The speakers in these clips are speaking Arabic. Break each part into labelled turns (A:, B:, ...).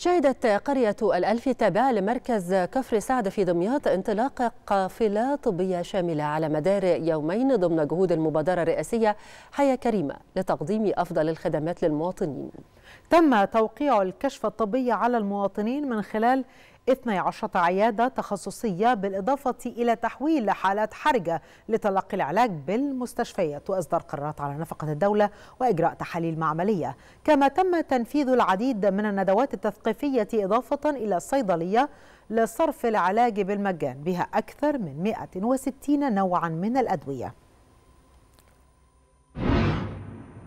A: شهدت قرية الألف تابعة لمركز كفر سعد في دمياط انطلاق قافلة طبية شاملة على مدار يومين ضمن جهود المبادرة الرئاسية حياة كريمة لتقديم أفضل الخدمات للمواطنين تم توقيع الكشف الطبي على المواطنين من خلال 12 عيادة تخصصية بالإضافة إلى تحويل حالات حرجة لتلقي العلاج بالمستشفيات وإصدار قرارات على نفقة الدولة وإجراء تحاليل معملية كما تم تنفيذ العديد من الندوات التثقيفية إضافة إلى الصيدلية لصرف العلاج بالمجان بها أكثر من 160 نوعا من الأدوية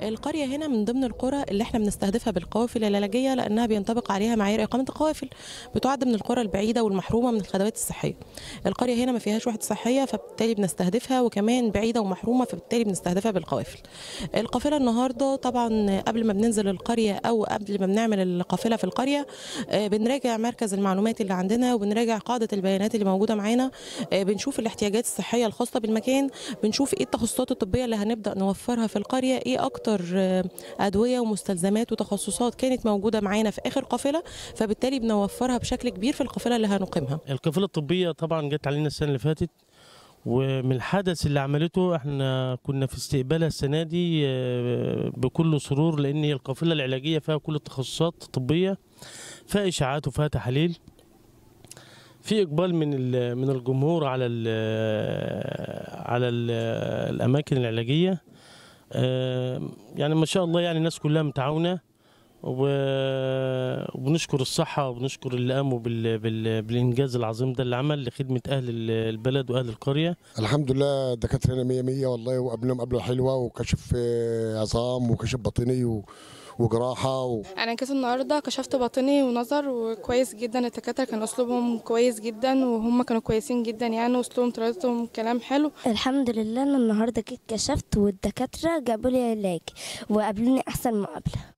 B: القرية هنا من ضمن القرى اللي احنا بنستهدفها بالقوافل العلاجية لأنها بينطبق عليها معايير إقامة القوافل بتعد من القرى البعيدة والمحرومة من الخدمات الصحية القرية هنا ما فيهاش وحدة صحية فبالتالي بنستهدفها وكمان بعيدة ومحرومة فبالتالي بنستهدفها بالقوافل القافلة النهاردة طبعا قبل ما بننزل القرية أو قبل ما بنعمل القافلة في القرية آه، بنراجع مركز المعلومات اللي عندنا وبنراجع قاعدة البيانات اللي موجودة معانا آه، بنشوف الاحتياجات الصحية الخاصة بالمكان بنشوف ايه التخصصات الطبية اللي هنبدأ نوفرها في القرية ايه أكتر اكتر آه، ادويه ومستلزمات وتخصصات كانت موجوده معانا في اخر قافله فبالتالي بنوفرها بشكل كبير في القافله اللي هنقيمها
C: القافله الطبيه طبعا جت علينا السنه اللي فاتت ومن الحدث اللي عملته احنا كنا في استقبالها السنه دي آه، بكل سرور لان القافله العلاجيه فيها كل التخصصات الطبيه فيها اشاعات وفيها تحاليل في اقبال من من الجمهور على الـ آه، على الـ الاماكن العلاجيه يعني ما شاء الله يعني الناس كلها متعاونه وبنشكر الصحه وبنشكر اللي قاموا بال... بال... بالانجاز العظيم ده اللي عمل لخدمه اهل
D: البلد واهل القريه الحمد لله دكاتره مية مية والله وقبلهم قبله حلوه وكشف آه، عظام وكشف باطني و... وجراحه و...
B: انا كنت النهارده كشفت باطني ونظر وكويس جدا الدكاتره كان اسلوبهم كويس جدا وهم كانوا كويسين جدا
C: يعني واسلوبهم طريقتهم كلام حلو الحمد لله انا النهارده جيت كشفت والدكاتره جابوا لي علاج وقابلوني احسن مقابله